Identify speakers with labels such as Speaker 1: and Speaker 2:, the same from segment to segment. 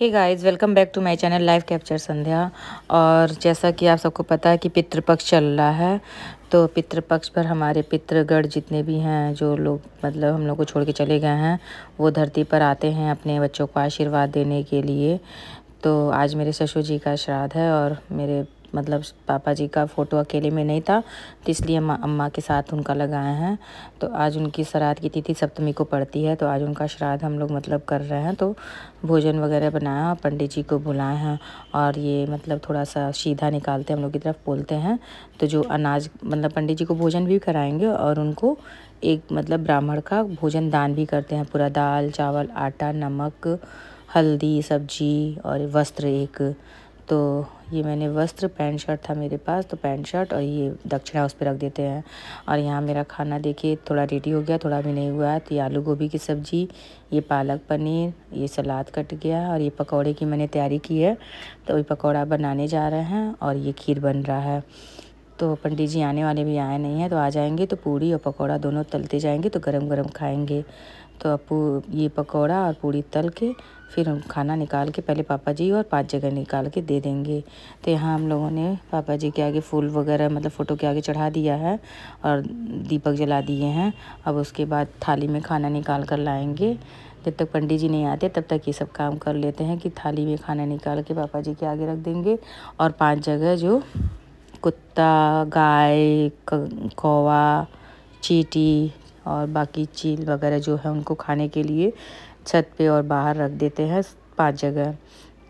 Speaker 1: hey guys welcome back to my channel live capture Sandhya और जैसा कि आप सबको पता है कि पितृपक्ष चल रहा है तो पितृपक्ष पर हमारे पितृगढ़ जितने भी हैं जो लोग मतलब हम लोग को छोड़ के चले गए हैं वो धरती पर आते हैं अपने बच्चों को आशीर्वाद देने के लिए तो आज मेरे ससुर जी का श्राद्ध है और मेरे मतलब पापा जी का फ़ोटो अकेले में नहीं था तो इसलिए अम्मा अम्मा के साथ उनका लगाए हैं तो आज उनकी श्राद्ध की तिथि सप्तमी को पड़ती है तो आज उनका श्राद्ध हम लोग मतलब कर रहे हैं तो भोजन वगैरह बनाया और पंडित जी को बुलाए हैं और ये मतलब थोड़ा सा सीधा निकालते हैं हम लोग की तरफ बोलते हैं तो जो अनाज मतलब पंडित जी को भोजन भी कराएँगे और उनको एक मतलब ब्राह्मण का भोजन दान भी करते हैं पूरा दाल चावल आटा नमक हल्दी सब्जी और वस्त्र एक तो ये मैंने वस्त्र पैंट शर्ट था मेरे पास तो पैंट शर्ट और ये दक्षिणा उस पर रख देते हैं और यहाँ मेरा खाना देखिए थोड़ा रेडी हो गया थोड़ा भी नहीं हुआ है तो ये आलू गोभी की सब्ज़ी ये पालक पनीर ये सलाद कट गया और ये पकौड़े की मैंने तैयारी की है तो ये पकौड़ा बनाने जा रहे हैं और ये खीर बन रहा है तो पंडित जी आने वाले भी आए नहीं हैं तो आ जाएंगे तो पूड़ी और पकौड़ा दोनों तलते जाएंगे तो गरम गरम खाएंगे तो अब ये पकौड़ा और पूड़ी तल के फिर हम खाना निकाल के पहले पापा जी और पाँच जगह निकाल के दे देंगे तो यहाँ हम लोगों ने पापा जी के आगे फूल वगैरह मतलब फ़ोटो के आगे चढ़ा दिया है और दीपक जला दिए हैं अब उसके बाद थाली में खाना निकाल कर लाएंगे जब तक पंडित जी नहीं आते तब तक ये सब काम कर लेते हैं कि थाली में खाना निकाल के पापा जी के आगे रख देंगे और पाँच जगह जो कुत्ता गाय कौवा चीटी और बाकी चील वगैरह जो है उनको खाने के लिए छत पे और बाहर रख देते हैं पांच जगह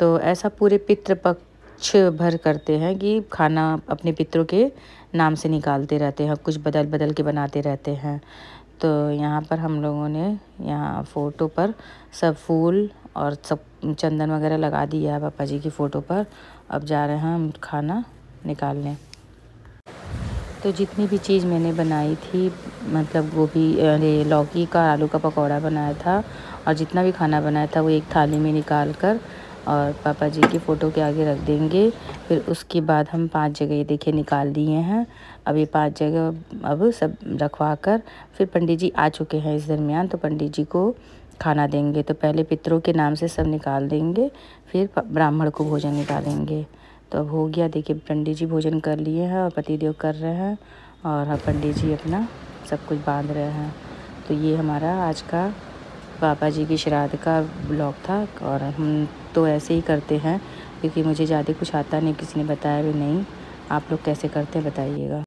Speaker 1: तो ऐसा पूरे पितृपक्ष भर करते हैं कि खाना अपने पितरों के नाम से निकालते रहते हैं कुछ बदल बदल के बनाते रहते हैं तो यहाँ पर हम लोगों ने यहाँ फ़ोटो पर सब फूल और सब चंदन वगैरह लगा दिया है पापा जी की फ़ोटो पर अब जा रहे हैं हम खाना निकालने तो जितनी भी चीज़ मैंने बनाई थी मतलब गोभी अरे लौकी का आलू का पकौड़ा बनाया था और जितना भी खाना बनाया था वो एक थाली में निकाल कर और पापा जी की फ़ोटो के आगे रख देंगे फिर उसके बाद हम पांच जगह ये देखिए निकाल दिए हैं अब ये पांच जगह अब सब रखवा कर फिर पंडित जी आ चुके हैं इस दरमियान तो पंडित जी को खाना देंगे तो पहले पितरों के नाम से सब निकाल देंगे फिर ब्राह्मण को भोजन निकालेंगे तो अब हो गया देखिए पंडित जी भोजन कर लिए हैं और पतिदेव कर रहे हैं और हाँ पंडित जी अपना सब कुछ बांध रहे हैं तो ये हमारा आज का बाबा जी की श्राद्ध का ब्लॉग था और हम तो ऐसे ही करते हैं क्योंकि मुझे ज़्यादा कुछ आता नहीं किसी ने बताया भी नहीं आप लोग कैसे करते हैं बताइएगा